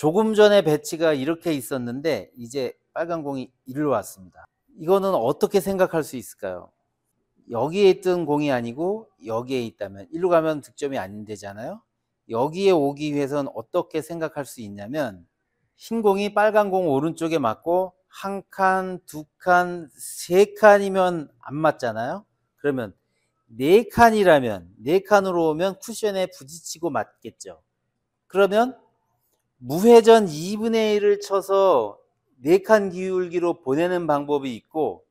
조금 전에 배치가 이렇게 있었는데 이제 빨간 공이 이리로 왔습니다. 이거는 어떻게 생각할 수 있을까요? 여기에 있던 공이 아니고 여기에 있다면 이리로 가면 득점이 안 되잖아요. 여기에 오기 위해선 어떻게 생각할 수 있냐면 흰 공이 빨간 공 오른쪽에 맞고 한 칸, 두 칸, 세 칸이면 안 맞잖아요. 그러면 네 칸이라면 네 칸으로 오면 쿠션에 부딪히고 맞겠죠. 그러면 무회전 2분의 1을 쳐서 4칸 기울기로 보내는 방법이 있고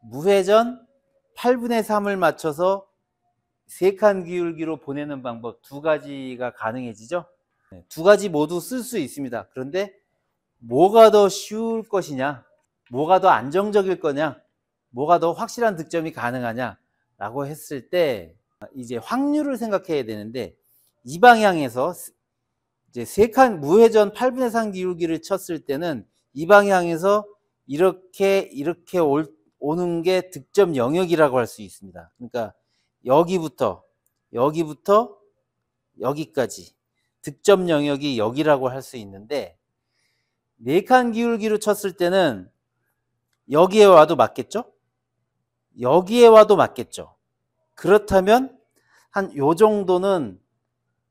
무회전 8분의 3을 맞춰서 3칸 기울기로 보내는 방법 두 가지가 가능해지죠. 네, 두 가지 모두 쓸 수 있습니다. 그런데 뭐가 더 쉬울 것이냐, 뭐가 더 안정적일 거냐, 뭐가 더 확실한 득점이 가능하냐라고 했을 때 이제 확률을 생각해야 되는데 이 방향에서 이제 세 칸 무회전 8분의 3 기울기를 쳤을 때는 이 방향에서 이렇게 이렇게 올, 오는 게 득점 영역이라고 할 수 있습니다. 그러니까 여기부터 여기부터 여기까지 득점 영역이 여기라고 할 수 있는데 네 칸 기울기로 쳤을 때는 여기에 와도 맞겠죠? 여기에 와도 맞겠죠? 그렇다면 한 요 정도는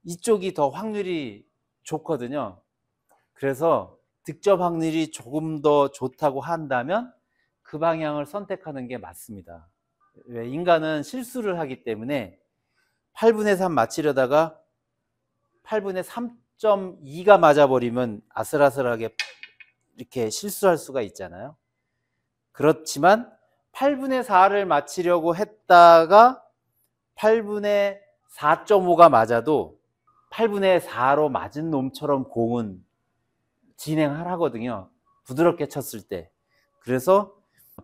이쪽이 더 확률이 좋거든요. 그래서 득점 확률이 조금 더 좋다고 한다면 그 방향을 선택하는 게 맞습니다. 왜 인간은 실수를 하기 때문에 8분의 3 맞히려다가 8분의 3.2가 맞아버리면 아슬아슬하게 이렇게 실수할 수가 있잖아요. 그렇지만 8분의 4를 맞히려고 했다가 8분의 4.5가 맞아도 8분의 4로 맞은 놈처럼 공은 진행하거든요. 부드럽게 쳤을 때. 그래서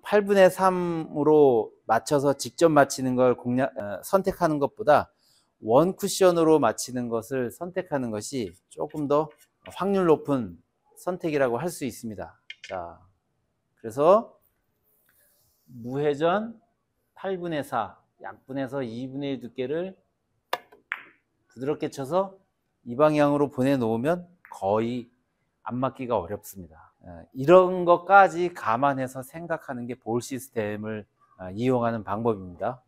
8분의 3으로 맞춰서 직접 맞히는 걸 공략, 어, 선택하는 것보다 원 쿠션으로 맞히는 것을 선택하는 것이 조금 더 확률 높은 선택이라고 할 수 있습니다. 자, 그래서 무회전 8분의 4, 약분해서 2분의 1 두께를 부드럽게 쳐서 이 방향으로 보내놓으면 거의 안 맞기가 어렵습니다. 예, 이런 것까지 감안해서 생각하는 게 볼 시스템을 아, 이용하는 방법입니다.